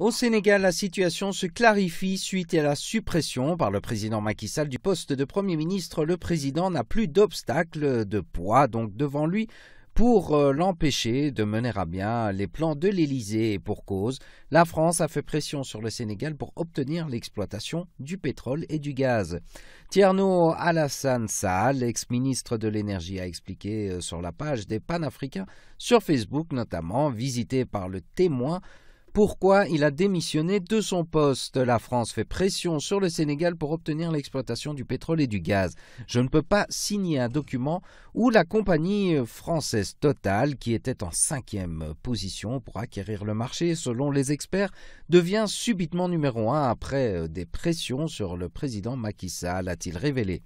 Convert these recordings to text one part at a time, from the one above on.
Au Sénégal, la situation se clarifie suite à la suppression par le président Macky Sall du poste de Premier ministre. Le président n'a plus d'obstacles de poids donc devant lui pour euh, l'empêcher de mener à bien les plans de l'Élysée et pour cause, la France a fait pression sur le Sénégal pour obtenir l'exploitation du pétrole et du gaz. Tierno Alassane Sall, ex-ministre de l'énergie, a expliqué euh, sur la page des panafricains sur Facebook notamment, visité par le témoin, pourquoi il a démissionné de son poste. La France fait pression sur le Sénégal pour obtenir l'exploitation du pétrole et du gaz. Je ne peux pas signer un document où la compagnie française Total, qui était en cinquième position pour acquérir le marché, selon les experts, devient subitement numéro un après des pressions sur le président Macky Sall, a-t-il révélé.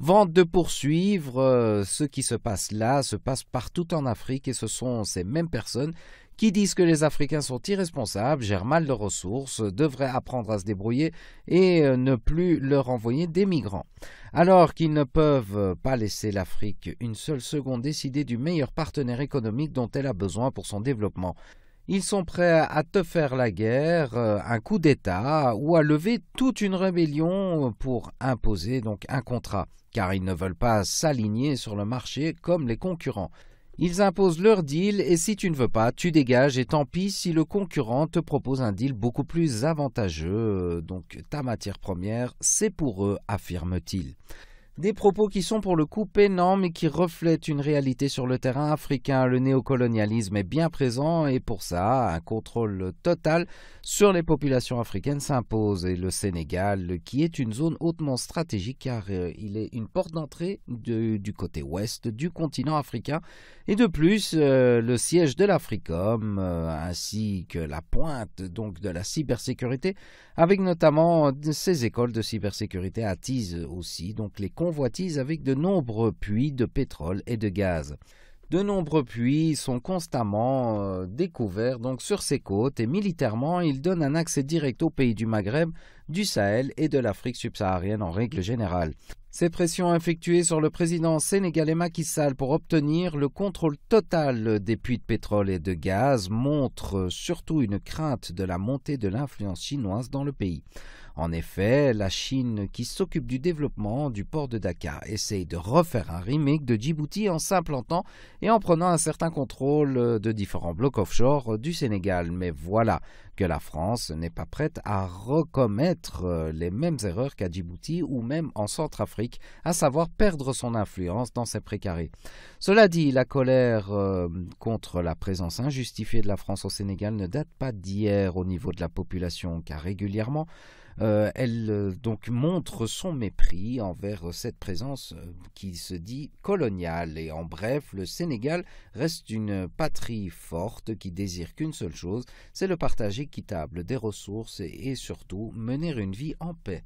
Vente de poursuivre euh, ce qui se passe là, se passe partout en Afrique et ce sont ces mêmes personnes qui disent que les Africains sont irresponsables, gèrent mal leurs ressources, devraient apprendre à se débrouiller et euh, ne plus leur envoyer des migrants. Alors qu'ils ne peuvent pas laisser l'Afrique une seule seconde décider du meilleur partenaire économique dont elle a besoin pour son développement. Ils sont prêts à te faire la guerre, euh, un coup d'État ou à lever toute une rébellion pour imposer donc un contrat, car ils ne veulent pas s'aligner sur le marché comme les concurrents. Ils imposent leur deal et si tu ne veux pas, tu dégages et tant pis si le concurrent te propose un deal beaucoup plus avantageux. Donc ta matière première, c'est pour eux, affirme-t-il. Des propos qui sont pour le coup pénants mais qui reflètent une réalité sur le terrain africain. Le néocolonialisme est bien présent et pour ça, un contrôle total sur les populations africaines s'impose. Et le Sénégal, qui est une zone hautement stratégique car euh, il est une porte d'entrée du côté ouest du continent africain. Et de plus, euh, le siège de l'Africom euh, ainsi que la pointe donc de la cybersécurité avec notamment ces écoles de cybersécurité attisent aussi donc les convoitise avec de nombreux puits de pétrole et de gaz. De nombreux puits sont constamment euh, découverts donc sur ces côtes et militairement, ils donnent un accès direct aux pays du Maghreb, du Sahel et de l'Afrique subsaharienne en règle générale. Ces pressions effectuées sur le président sénégalais Macky Sall pour obtenir le contrôle total des puits de pétrole et de gaz montrent surtout une crainte de la montée de l'influence chinoise dans le pays. En effet, la Chine, qui s'occupe du développement du port de Dakar, essaye de refaire un remake de Djibouti en s'implantant et en prenant un certain contrôle de différents blocs offshore du Sénégal. Mais voilà que la France n'est pas prête à recommettre les mêmes erreurs qu'à Djibouti ou même en Centrafrique, à savoir perdre son influence dans ses précarés. Cela dit, la colère euh, contre la présence injustifiée de la France au Sénégal ne date pas d'hier au niveau de la population, car régulièrement, euh, elle euh, donc montre son mépris envers euh, cette présence qui se dit coloniale. Et en bref, le Sénégal reste une patrie forte qui désire qu'une seule chose, c'est le partage équitable des ressources et surtout mener une vie en paix.